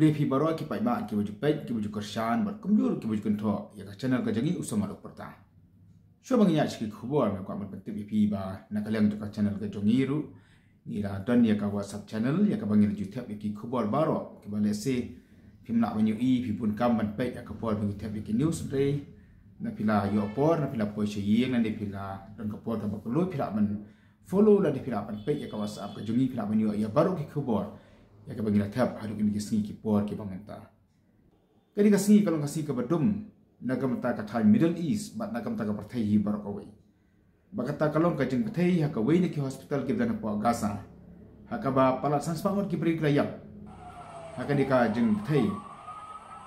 le phi baro ki paima ki buju pai ki buju ko shan bar kum jur ki buju kun tho ya ka channel ka jangi usama lok parta shu bang ya chiki khubo ar me kwa mat pati phi ba na ka lang to ka channel ka jongi ru ni ra ton ya ka whatsapp channel ya ka bang ni ju thap ki khubo ar baro ki ba le se phim na wenyu i phi pun kam man pai ya ka por bang thap ki news re na pila yo por na pila po che yi na de pila dong ka por ka ba ko lo pila man follow la de pila man pai ya ka whatsapp ka jongi pila man yo ya baro ki khubo ar ya ke bagi latap hadu kini ke singi ki puar ki bangenta kari ka singi kalong ka singi ka badum nagam ta thai middle east bat nagam ta ka parthai hi barok away bakata kalong ka jing thai ha ka wei ne hospital ki dana pa gasa ha ka ba pala sanspangot ki pri kla yap ha ka dika jing thai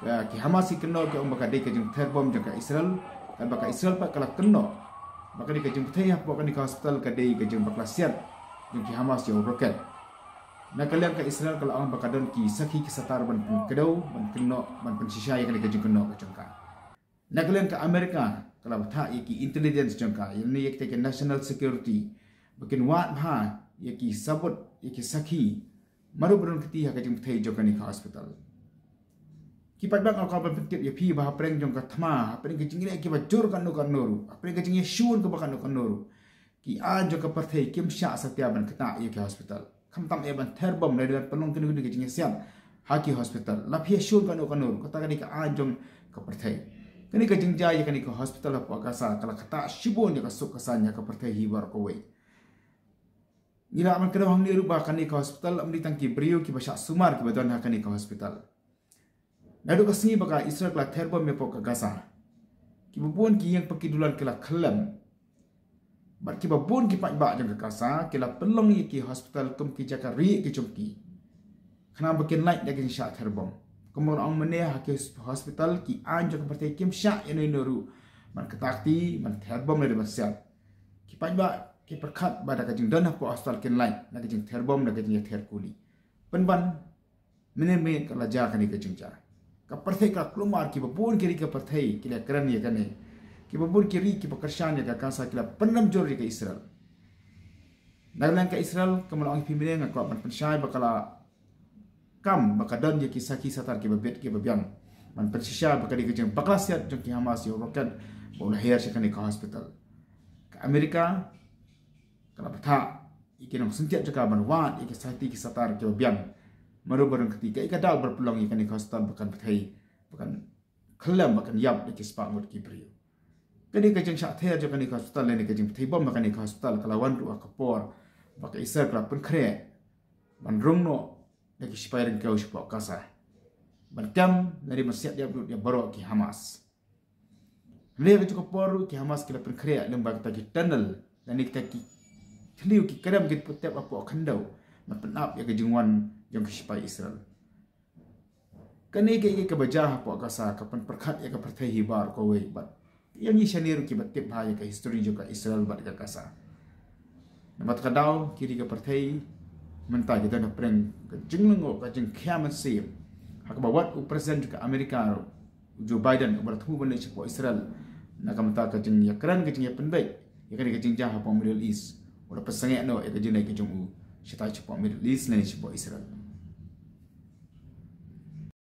ya ki hamasi kenno ki um ka dika jing jaka israel dan baka israel pak kala kenno baka dika jing thai ha pa ka dika hospital ka dei ka jing bakla sian jing roket nak kalian ke Israel kalau orang berkadun ki sakhi ke satar ban pun kedau ban kena ban pencisha yang kena jeng kena ke jengka. Nak kalian ke Amerika kalau tak ye ki intelligence jengka yang ni ye kita ke national security bikin wat bha ye ki sabut ye ki sakhi maru berun keti ha kajeng thai jengka ni ke hospital. Ki pat bang kalau kau pikir ye pi bah preng jengka thma preng ke jengine ki bajur kan nu kan noru preng ke jengye shun ke bakan nu kan noru ki a jengka perthai kim sya satya ban keta ye ke hospital. Kamtam eban therbam leder palong kinu kinu kichinge siam haki hospital la phia shul kanu kanu ya lah kata kani ka ajom ka perthai kani ka jingja ye kani hospital apa ka sa kala kata shibo ni ka suk ka sa ka perthai hi bar ko wei gila man kada hang ni ruba kani ka hospital amri tangki brio ki basha sumar ki badon ha kani ka hospital Nadu kasingi baka isra lah terbom therbam ya me poka gasa ki bubun ki yang pakidulan kala khalam bat ki babun ki pak bak jam ke kasa ke pelong ki hospital kum ki jaka ri ki chum ki khana ba ki night dagin sha therbom kum ang mane ha hospital ki an jaka parte kim sha ini nuru. neru man ka tak ti man therbom le ba sel ki pak bak ki perkat ba da dan ha hospital ki night na ki jing therbom na ki jing ther kuli pen ban mane me ka la ja ka ni ka chum cha ka klumar ki babun ki ri ka parte ki la kran ye ki babur ki ri ki pakarshan ya kasa kila penam jor ya ka Israel Nagalan ka Israel kamal ang pimire nga kwa manpansyay bakala lah kam baka don ya kisa kisa tar ki babet ki babyang manpansya baka di kajang bakla siyat jang ki Hamas ya roket bau lahir siya kani ka hospital ka Amerika kala patha iki nang sentiat jaka manwaan iki sati kisa tar ki babyang maru barang ketika ika daw berpulang ikan ni hospital, bakan patay bakan kelam bakan yap iki sepak mut kibriyo kani ka jeng shak thea jo kani ka hospital le ni ka jeng thai bom ka ni ka hospital kala wan ru ka por ba ka isar kla pun khre man rung no le ki sipai ren kyo shpo ka sa ban dia dia baro ki hamas le ri ka por ki hamas kla pun khre le ba ka ki tunnel le ni ka ki thliu ki karam git putte ba po khando ma penap ya ka wan jeng ki israel kani ke ke kebajah po ka sa ka pun perkat ya ka perthai hibar yang ni seniru ki batip ha ya ka history jo ka Israel bat ka kasa mat ka dau kiri ka pertai menta jeta na pren ka jinglungo ka jing kham se ha ka wat u present ka Amerika ro jo Biden ubar thu bane chi ko Israel na ka mata ka jing ya kran ka jing ya penbei ya ka jing ja ha pa Middle East ora pasangya no ya ka jing na ka jing u sita chi pa Middle East na chi pa Israel